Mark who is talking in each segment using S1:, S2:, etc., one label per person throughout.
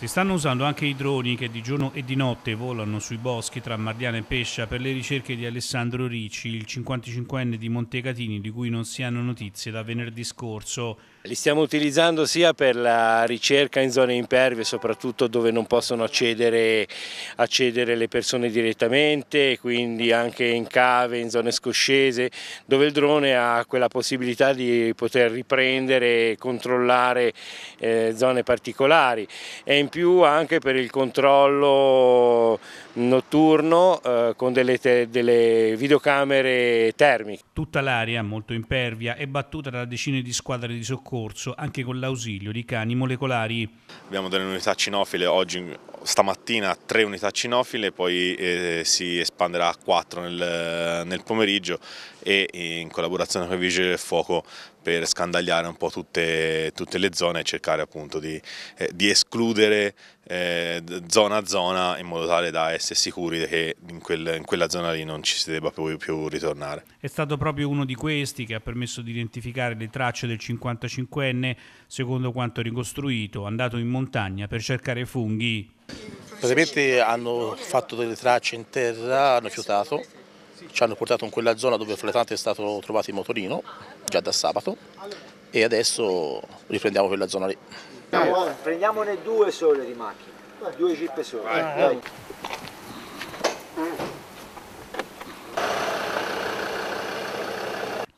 S1: Si stanno usando anche i droni che di giorno e di notte volano sui boschi tra Mardiana e Pescia per le ricerche di Alessandro Ricci, il 55enne di Montecatini, di cui non si hanno notizie da venerdì scorso.
S2: Li stiamo utilizzando sia per la ricerca in zone impervie, soprattutto dove non possono accedere, accedere le persone direttamente, quindi anche in cave, in zone scoscese, dove il drone ha quella possibilità di poter riprendere e controllare eh, zone particolari. È più anche per il controllo notturno eh, con delle, delle, videocamere termiche.
S1: Tutta l'area, molto impervia, è battuta da decine di squadre di soccorso, anche con l'ausilio di cani molecolari.
S3: Abbiamo delle unità cinofile, oggi stamattina tre unità cinofile, poi eh, si espanderà a quattro nel, nel pomeriggio e eh, in collaborazione con il Vigile del Fuoco per scandagliare un po' tutte, tutte le zone e cercare appunto di, eh, di escludere eh, zona a zona in modo tale da essere sicuri che in, quel, in quella zona lì non ci si debba più, più, ritornare.
S1: È stato proprio uno di questi che ha permesso di identificare le tracce del 55enne secondo quanto ricostruito, andato in montagna per cercare funghi.
S3: Praticamente hanno fatto delle tracce in terra, hanno fiutato ci hanno portato in quella zona dove fra le è stato trovato il motorino, già da sabato, e adesso riprendiamo quella zona lì.
S2: Prendiamone due sole di macchina, due jeep sole.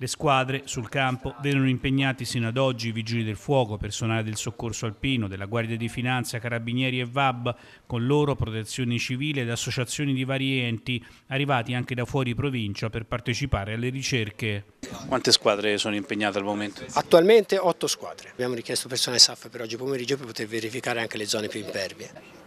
S1: Le squadre sul campo vedono impegnati sino ad oggi i vigili del fuoco, personale del soccorso alpino, della Guardia di Finanza, Carabinieri e VAB, con loro protezione civile ed associazioni di vari enti, arrivati anche da fuori provincia per partecipare
S2: alle ricerche.
S1: Quante squadre sono impegnate al momento?
S2: Attualmente otto squadre. Abbiamo richiesto personale SAF per oggi pomeriggio per poter verificare anche le zone più impervie.